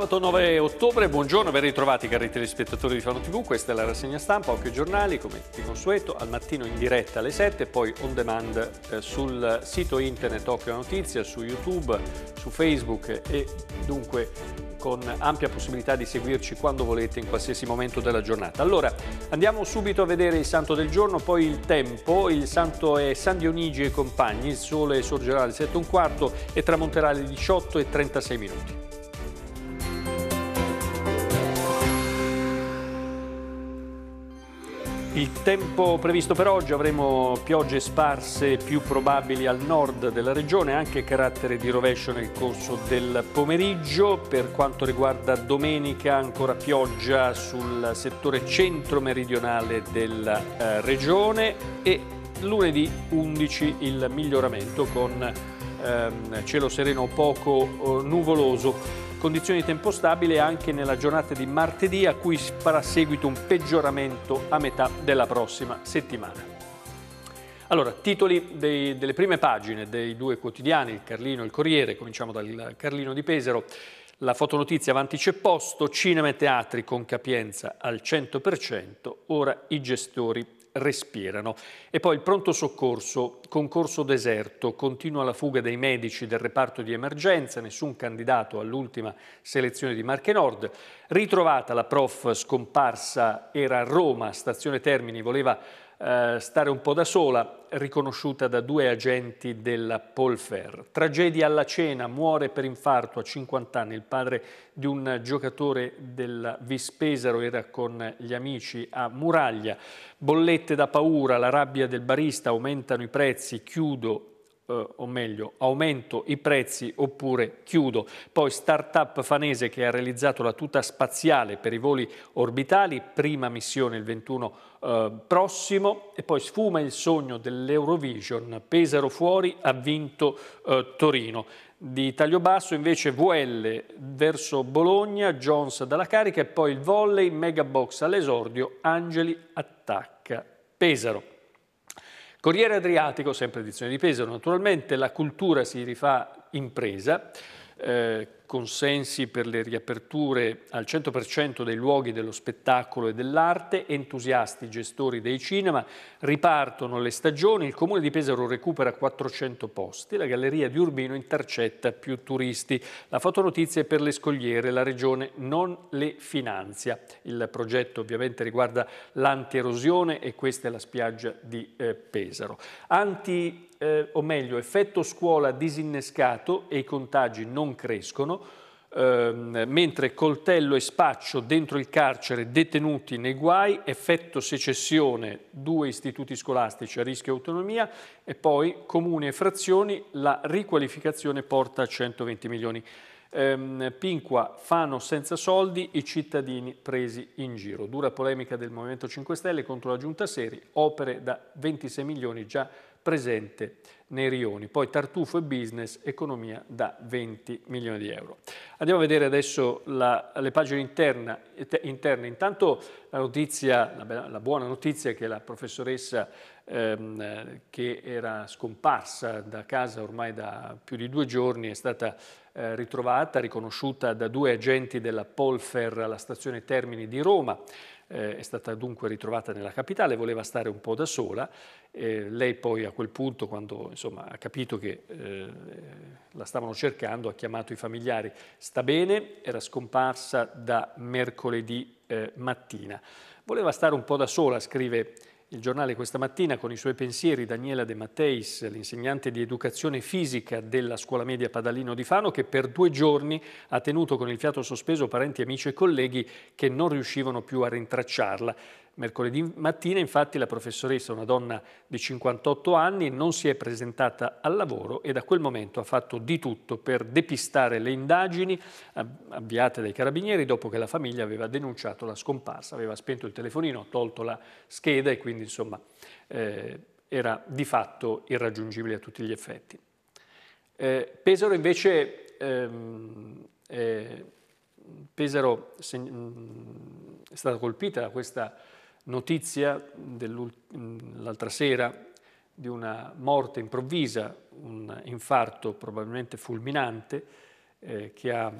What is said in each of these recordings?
Sabato 9 ottobre, buongiorno, ben ritrovati cari telespettatori di Fano TV, questa è la rassegna stampa, occhio giornali come di consueto, al mattino in diretta alle 7, poi on demand eh, sul sito internet Occhio Notizia, su YouTube, su Facebook e dunque con ampia possibilità di seguirci quando volete in qualsiasi momento della giornata. Allora, andiamo subito a vedere il santo del giorno, poi il tempo, il santo è San Dionigi e compagni, il sole sorgerà alle 7 e un quarto e tramonterà alle 18 e 36 minuti. Il tempo previsto per oggi avremo piogge sparse più probabili al nord della regione, anche carattere di rovescio nel corso del pomeriggio. Per quanto riguarda domenica ancora pioggia sul settore centro-meridionale della eh, regione e lunedì 11 il miglioramento con ehm, cielo sereno poco eh, nuvoloso Condizioni di tempo stabile anche nella giornata di martedì a cui farà seguito un peggioramento a metà della prossima settimana. Allora, titoli dei, delle prime pagine dei due quotidiani, il Carlino e il Corriere, cominciamo dal Carlino di Pesaro. La fotonotizia avanti c'è posto, cinema e teatri con capienza al 100%, ora i gestori respirano. E poi il pronto soccorso, concorso deserto, continua la fuga dei medici del reparto di emergenza, nessun candidato all'ultima selezione di Marche Nord. Ritrovata la prof scomparsa, era a Roma, stazione Termini, voleva eh, stare un po' da sola, riconosciuta da due agenti della Polfer. Tragedia alla cena, muore per infarto a 50 anni il padre di un giocatore della Vispesaro, era con gli amici a Muraglia. Bollette da paura, la rabbia del barista, aumentano i prezzi, chiudo, eh, o meglio aumento i prezzi oppure chiudo. Poi startup fanese che ha realizzato la tuta spaziale per i voli orbitali, prima missione il 21 eh, prossimo e poi sfuma il sogno dell'Eurovision, Pesaro fuori ha vinto eh, Torino. Di taglio basso invece VL verso Bologna, Jones dalla carica e poi il volley, Megabox all'esordio, Angeli attacca Pesaro. Corriere Adriatico, sempre edizione di Pesaro, naturalmente la cultura si rifà impresa, eh, consensi per le riaperture al 100% dei luoghi dello spettacolo e dell'arte, entusiasti gestori dei cinema, ripartono le stagioni, il comune di Pesaro recupera 400 posti, la galleria di Urbino intercetta più turisti. La fotonotizia è per le scogliere, la regione non le finanzia. Il progetto ovviamente riguarda l'antierosione e questa è la spiaggia di eh, Pesaro. Anti eh, o meglio, effetto scuola disinnescato e i contagi non crescono, ehm, mentre coltello e spaccio dentro il carcere detenuti nei guai, effetto secessione, due istituti scolastici a rischio autonomia e poi comuni e frazioni, la riqualificazione porta a 120 milioni. di euro. Ehm, Pinqua, Fano senza soldi, i cittadini presi in giro. Dura polemica del Movimento 5 Stelle contro la Giunta Seri, opere da 26 milioni già presente nei rioni. Poi tartufo e business, economia da 20 milioni di euro. Andiamo a vedere adesso la, le pagine interne. Intanto la, notizia, la, la buona notizia è che la professoressa ehm, che era scomparsa da casa ormai da più di due giorni è stata eh, ritrovata, riconosciuta da due agenti della Polfer alla stazione Termini di Roma. Eh, è stata dunque ritrovata nella capitale, voleva stare un po' da sola. Eh, lei poi a quel punto, quando insomma, ha capito che eh, la stavano cercando, ha chiamato i familiari. Sta bene, era scomparsa da mercoledì eh, mattina. Voleva stare un po' da sola, scrive il giornale questa mattina con i suoi pensieri Daniela De Matteis, l'insegnante di educazione fisica della scuola media Padalino di Fano, che per due giorni ha tenuto con il fiato sospeso parenti, amici e colleghi che non riuscivano più a rintracciarla. Mercoledì mattina infatti la professoressa, una donna di 58 anni, non si è presentata al lavoro e da quel momento ha fatto di tutto per depistare le indagini avviate dai carabinieri dopo che la famiglia aveva denunciato la scomparsa, aveva spento il telefonino, tolto la scheda e quindi insomma eh, era di fatto irraggiungibile a tutti gli effetti. Eh, Pesaro invece... Ehm, eh, Pesaro mm, è stata colpita da questa notizia dell'altra sera di una morte improvvisa, un infarto probabilmente fulminante eh, che ha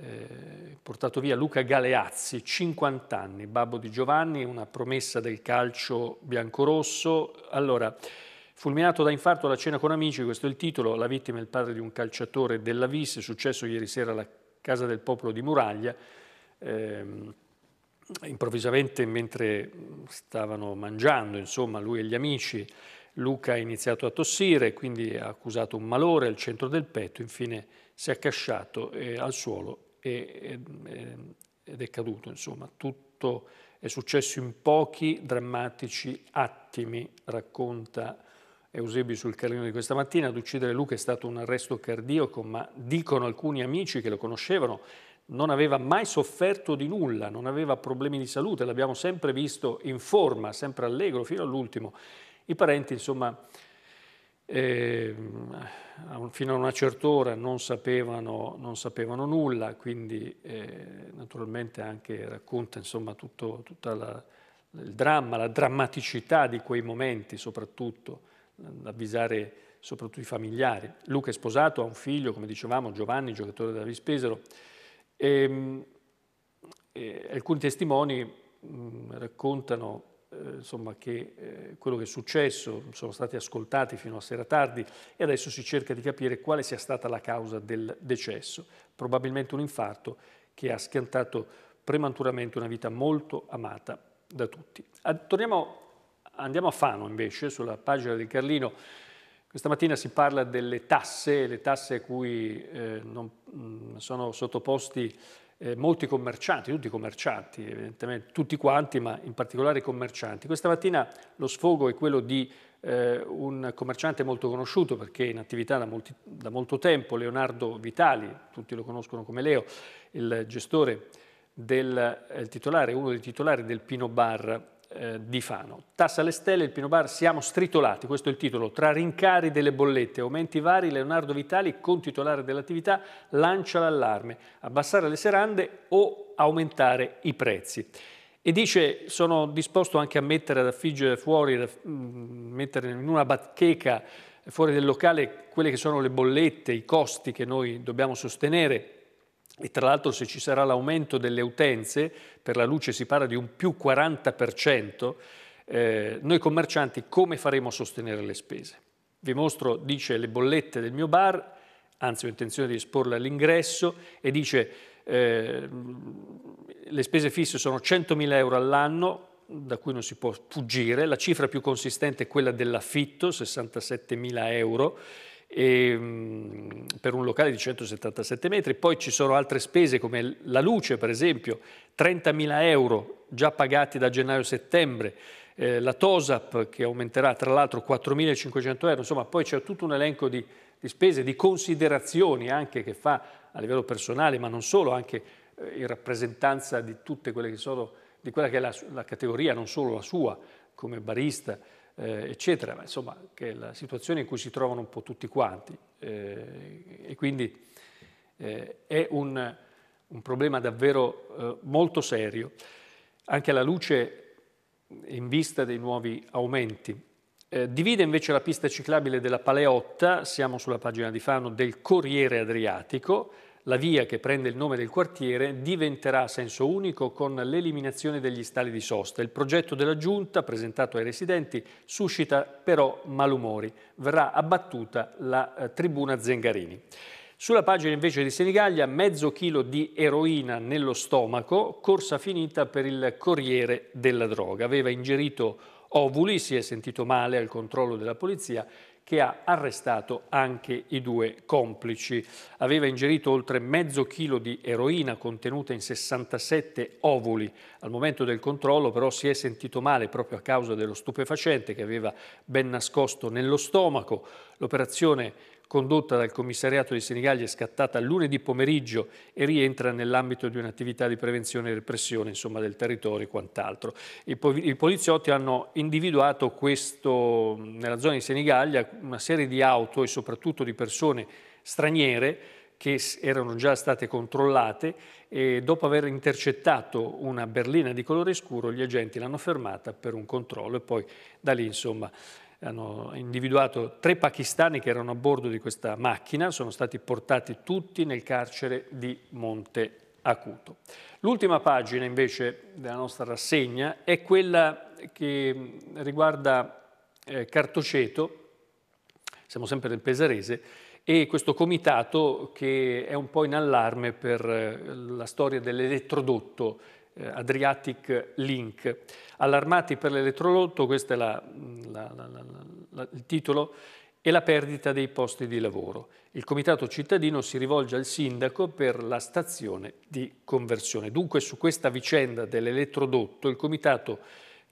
eh, portato via Luca Galeazzi, 50 anni, babbo di Giovanni, una promessa del calcio biancorosso. Allora, fulminato da infarto alla cena con amici, questo è il titolo, la vittima è il padre di un calciatore della Vis, successo ieri sera alla Casa del Popolo di Muraglia. Eh, improvvisamente mentre stavano mangiando, insomma, lui e gli amici, Luca ha iniziato a tossire, quindi ha accusato un malore al centro del petto, infine si è accasciato eh, al suolo e, e, eh, ed è caduto. Insomma, tutto è successo in pochi drammatici attimi, racconta Eusebio sul Carlino di questa mattina. Ad uccidere Luca è stato un arresto cardiaco, ma dicono alcuni amici che lo conoscevano non aveva mai sofferto di nulla, non aveva problemi di salute, l'abbiamo sempre visto in forma, sempre allegro fino all'ultimo. I parenti, insomma, eh, fino a una certa ora non sapevano, non sapevano nulla, quindi eh, naturalmente anche racconta insomma, tutto la, il dramma, la drammaticità di quei momenti soprattutto, avvisare soprattutto i familiari. Luca è sposato, ha un figlio, come dicevamo, Giovanni, giocatore della Vispesero, e, ehm, e eh, alcuni testimoni mh, mm, raccontano eh, insomma, che eh, quello che è successo, sono stati ascoltati fino a sera tardi e adesso si cerca di capire quale sia stata la causa del decesso, probabilmente un infarto che ha schiantato prematuramente una vita molto amata da tutti. A, torniamo, andiamo a Fano invece, sulla pagina del Carlino, questa mattina si parla delle tasse, le tasse a cui eh, non, mm, sono sottoposti eh, molti commercianti, tutti i commercianti, evidentemente tutti quanti, ma in particolare i commercianti. Questa mattina lo sfogo è quello di eh, un commerciante molto conosciuto perché in attività da, molti, da, molto tempo, Leonardo Vitali, tutti lo conoscono come Leo, il gestore del eh, il titolare, uno dei titolari del Pino Bar eh, di Fano. Tassa alle stelle, il Pino Bar, siamo stritolati, questo è il titolo, tra rincari delle bollette, aumenti vari, Leonardo Vitali, contitolare dell'attività, lancia l'allarme, abbassare le serande o aumentare i prezzi. E dice, sono disposto anche a mettere ad affiggere fuori, a mm, mettere in una bacheca fuori del locale quelle che sono le bollette, i costi che noi dobbiamo sostenere e tra l'altro se ci sarà l'aumento delle utenze, per la luce si parla di un più 40%, eh, noi commercianti come faremo a sostenere le spese? Vi mostro, dice, le bollette del mio bar, anzi ho intenzione di esporle all'ingresso, e dice eh, le spese fisse sono 100.000 euro all'anno, da cui non si può fuggire, la cifra più consistente è quella dell'affitto, 67.000 euro, e, ehm, per un locale di 177 metri, poi ci sono altre spese come la luce per esempio, 30.000 euro già pagati da gennaio-settembre, eh, la TOSAP che aumenterà tra l'altro 4.500 euro, insomma poi c'è tutto un elenco di, di spese, di considerazioni anche che fa a livello personale, ma non solo, anche eh, in rappresentanza di tutte quelle che sono, di quella che è la, la categoria, non solo la sua, come barista, eh, eccetera, ma insomma che è la situazione in cui si trovano un po' tutti quanti eh, e quindi eh, è un, un, problema davvero eh, molto serio, anche alla luce in vista dei nuovi aumenti. Eh, divide invece la pista ciclabile della Paleotta, siamo sulla pagina di Fano, del Corriere Adriatico, la via che prende il nome del quartiere diventerà a senso unico con l'eliminazione degli stali di sosta. Il progetto della Giunta, presentato ai residenti, suscita però malumori. Verrà abbattuta la eh, tribuna Zengarini. Sulla pagina invece di Senigallia, mezzo chilo di eroina nello stomaco, corsa finita per il corriere della droga. Aveva ingerito ovuli, si è sentito male al controllo della polizia che ha arrestato anche i due complici. Aveva ingerito oltre mezzo chilo di eroina contenuta in 67 ovuli. Al momento del controllo però si è sentito male proprio a causa dello stupefacente che aveva ben nascosto nello stomaco. L'operazione condotta dal commissariato di Senigallia è scattata lunedì pomeriggio e rientra nell'ambito di un'attività di prevenzione e repressione insomma, del territorio e quant'altro. I, poliziotti hanno individuato questo, nella zona di Senigallia una serie di auto e soprattutto di persone straniere che erano già state controllate e dopo aver intercettato una berlina di colore scuro gli agenti l'hanno fermata per un controllo e poi da lì insomma hanno individuato tre pakistani che erano a bordo di questa macchina, sono stati portati tutti nel carcere di Monte Acuto. L'ultima pagina invece della nostra rassegna è quella che mm, riguarda eh, Cartoceto, siamo sempre nel Pesarese, e questo comitato che è un po' in allarme per eh, la storia dell'elettrodotto eh, Adriatic Link. Allarmati per l'elettrolotto, questo è la, la, la, il titolo, e la perdita dei posti di lavoro. Il comitato cittadino si rivolge al sindaco per la stazione di conversione. Dunque su questa vicenda dell'elettrodotto il comitato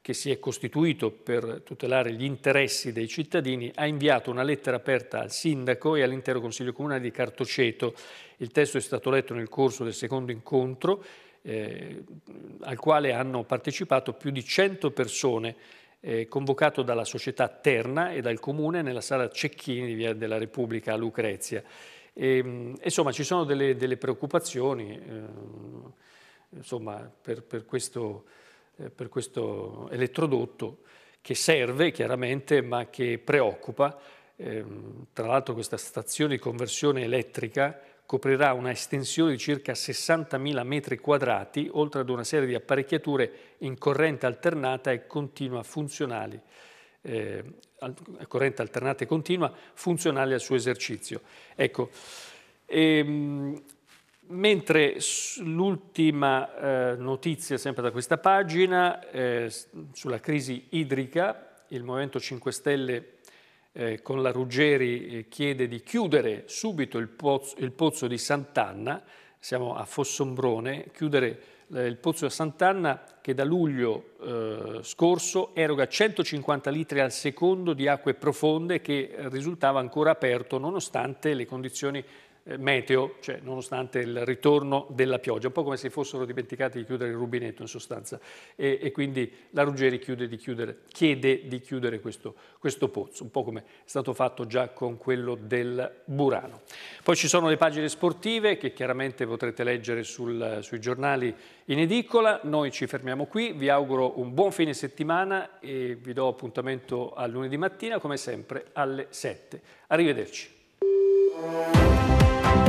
che si è costituito per tutelare gli interessi dei cittadini, ha inviato una lettera aperta al sindaco e all'intero Consiglio Comunale di Cartoceto. Il testo è stato letto nel corso del secondo incontro eh, al quale hanno partecipato più di 100 persone eh, convocato dalla società Terna e dal comune nella sala Cecchini di Via della Repubblica a Lucrezia. E, ehm, insomma, ci sono delle, delle preoccupazioni eh, insomma, per, per, questo, eh, per questo elettrodotto che serve chiaramente ma che preoccupa. Eh, tra l'altro questa stazione di conversione elettrica coprirà una estensione di circa 60.000 metri quadrati, oltre ad una serie di apparecchiature in corrente alternata e continua funzionali, eh, corrente alternata e continua, funzionali al suo esercizio. Ecco, ehm, Mentre l'ultima eh, notizia, sempre da questa pagina, eh, sulla crisi idrica, il Movimento 5 Stelle eh, con la Ruggeri eh, chiede di chiudere subito il pozzo, il pozzo di Sant'Anna, siamo a Fossombrone, chiudere eh, il pozzo di Sant'Anna che da luglio eh, scorso eroga 150 litri al secondo di acque profonde che risultava ancora aperto nonostante le condizioni eh, meteo, cioè nonostante il ritorno della pioggia, un po' come se fossero dimenticati di chiudere il rubinetto in sostanza e, e quindi la Ruggeri di chiudere, chiede di chiudere questo, questo, pozzo, un po' come è stato fatto già con quello del Burano. Poi ci sono le pagine sportive che chiaramente potrete leggere sul, sui giornali in edicola, noi ci fermiamo qui, vi auguro un buon fine settimana e vi do appuntamento a lunedì mattina come sempre alle 7. Arrivederci. Música